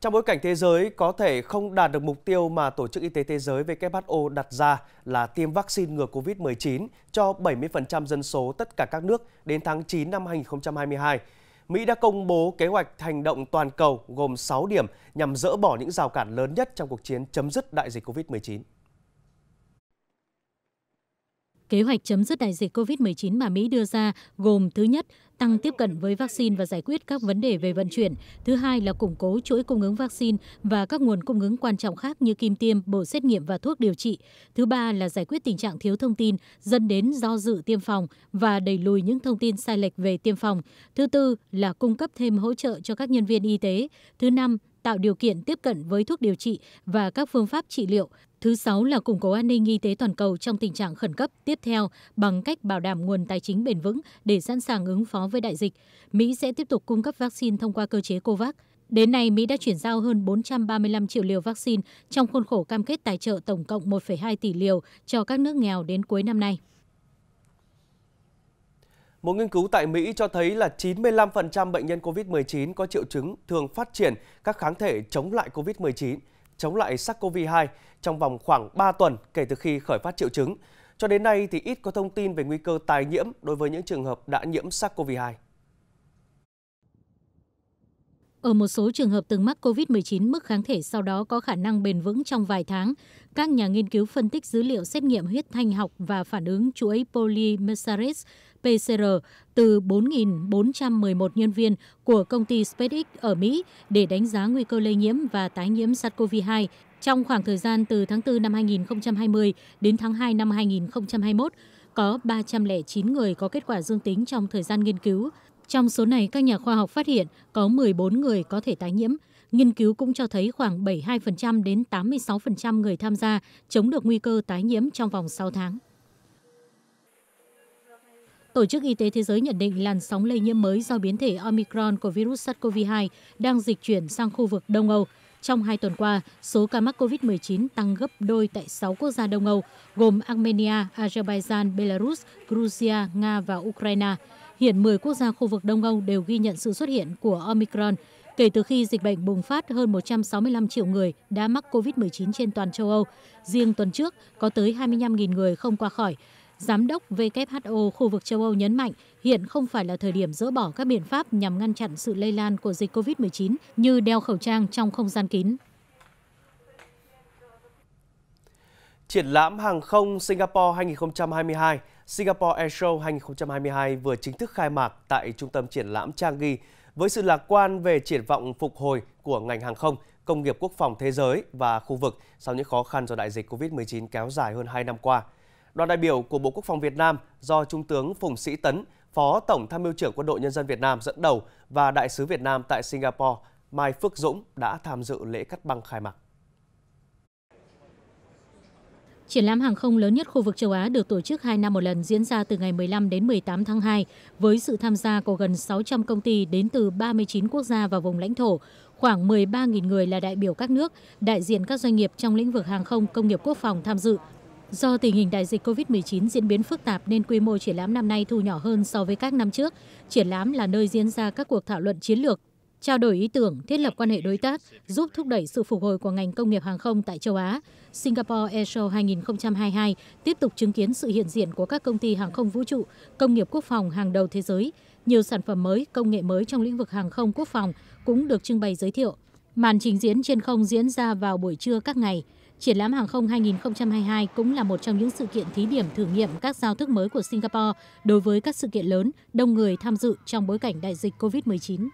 Trong bối cảnh thế giới có thể không đạt được mục tiêu mà Tổ chức Y tế Thế giới WHO đặt ra là tiêm vaccine ngừa COVID-19 cho 70% dân số tất cả các nước đến tháng 9 năm 2022, Mỹ đã công bố kế hoạch hành động toàn cầu gồm 6 điểm nhằm dỡ bỏ những rào cản lớn nhất trong cuộc chiến chấm dứt đại dịch COVID-19. Kế hoạch chấm dứt đại dịch COVID-19 mà Mỹ đưa ra gồm thứ nhất, tăng tiếp cận với vaccine và giải quyết các vấn đề về vận chuyển. Thứ hai là củng cố chuỗi cung ứng vaccine và các nguồn cung ứng quan trọng khác như kim tiêm, bộ xét nghiệm và thuốc điều trị. Thứ ba là giải quyết tình trạng thiếu thông tin dẫn đến do dự tiêm phòng và đẩy lùi những thông tin sai lệch về tiêm phòng. Thứ tư là cung cấp thêm hỗ trợ cho các nhân viên y tế. Thứ năm tạo điều kiện tiếp cận với thuốc điều trị và các phương pháp trị liệu. Thứ sáu là củng cố an ninh y tế toàn cầu trong tình trạng khẩn cấp tiếp theo bằng cách bảo đảm nguồn tài chính bền vững để sẵn sàng ứng phó với đại dịch. Mỹ sẽ tiếp tục cung cấp vaccine thông qua cơ chế COVAX. Đến nay, Mỹ đã chuyển giao hơn 435 triệu liều vaccine trong khuôn khổ cam kết tài trợ tổng cộng 1,2 tỷ liều cho các nước nghèo đến cuối năm nay. Một nghiên cứu tại Mỹ cho thấy là 95% bệnh nhân COVID-19 có triệu chứng thường phát triển các kháng thể chống lại COVID-19, chống lại SARS-CoV-2 trong vòng khoảng 3 tuần kể từ khi khởi phát triệu chứng. Cho đến nay thì ít có thông tin về nguy cơ tái nhiễm đối với những trường hợp đã nhiễm SARS-CoV-2. Ở một số trường hợp từng mắc COVID-19, mức kháng thể sau đó có khả năng bền vững trong vài tháng. Các nhà nghiên cứu phân tích dữ liệu xét nghiệm huyết thanh học và phản ứng chuỗi polymerase PCR từ 4.411 nhân viên của công ty SpaceX ở Mỹ để đánh giá nguy cơ lây nhiễm và tái nhiễm SARS-CoV-2 trong khoảng thời gian từ tháng 4 năm 2020 đến tháng 2 năm 2021 có 309 người có kết quả dương tính trong thời gian nghiên cứu trong số này các nhà khoa học phát hiện có một bốn người có thể tái nhiễm nghiên cứu cũng cho thấy khoảng bảy mươi hai đến tám mươi sáu người tham gia chống được nguy cơ tái nhiễm trong vòng sáu tháng Tổ chức Y tế Thế giới nhận định làn sóng lây nhiễm mới do biến thể Omicron của virus SARS-CoV-2 đang dịch chuyển sang khu vực Đông Âu. Trong hai tuần qua, số ca mắc COVID-19 tăng gấp đôi tại 6 quốc gia Đông Âu, gồm Armenia, Azerbaijan, Belarus, Georgia, Nga và Ukraine. Hiện 10 quốc gia khu vực Đông Âu đều ghi nhận sự xuất hiện của Omicron kể từ khi dịch bệnh bùng phát hơn 165 triệu người đã mắc COVID-19 trên toàn châu Âu. Riêng tuần trước, có tới 25.000 người không qua khỏi. Giám đốc WHO khu vực châu Âu nhấn mạnh hiện không phải là thời điểm dỡ bỏ các biện pháp nhằm ngăn chặn sự lây lan của dịch COVID-19 như đeo khẩu trang trong không gian kín. Triển lãm hàng không Singapore 2022 Singapore Airshow 2022 vừa chính thức khai mạc tại trung tâm triển lãm Changi với sự lạc quan về triển vọng phục hồi của ngành hàng không, công nghiệp quốc phòng thế giới và khu vực sau những khó khăn do đại dịch COVID-19 kéo dài hơn 2 năm qua. Đoàn đại biểu của Bộ Quốc phòng Việt Nam do Trung tướng Phùng Sĩ Tấn, Phó Tổng Tham mưu trưởng Quân đội Nhân dân Việt Nam dẫn đầu và Đại sứ Việt Nam tại Singapore Mai Phước Dũng đã tham dự lễ cắt băng khai mạc. Triển lãm hàng không lớn nhất khu vực châu Á được tổ chức 2 năm một lần diễn ra từ ngày 15 đến 18 tháng 2 với sự tham gia của gần 600 công ty đến từ 39 quốc gia và vùng lãnh thổ, khoảng 13.000 người là đại biểu các nước, đại diện các doanh nghiệp trong lĩnh vực hàng không, công nghiệp quốc phòng tham dự. Do tình hình đại dịch COVID-19 diễn biến phức tạp nên quy mô triển lãm năm nay thu nhỏ hơn so với các năm trước. Triển lãm là nơi diễn ra các cuộc thảo luận chiến lược trao đổi ý tưởng thiết lập quan hệ đối tác giúp thúc đẩy sự phục hồi của ngành công nghiệp hàng không tại châu Á. Singapore Airshow 2022 tiếp tục chứng kiến sự hiện diện của các công ty hàng không vũ trụ, công nghiệp quốc phòng hàng đầu thế giới. Nhiều sản phẩm mới, công nghệ mới trong lĩnh vực hàng không quốc phòng cũng được trưng bày giới thiệu. Màn trình diễn trên không diễn ra vào buổi trưa các ngày. Triển lãm hàng không 2022 cũng là một trong những sự kiện thí điểm thử nghiệm các giao thức mới của Singapore đối với các sự kiện lớn, đông người tham dự trong bối cảnh đại dịch COVID-19.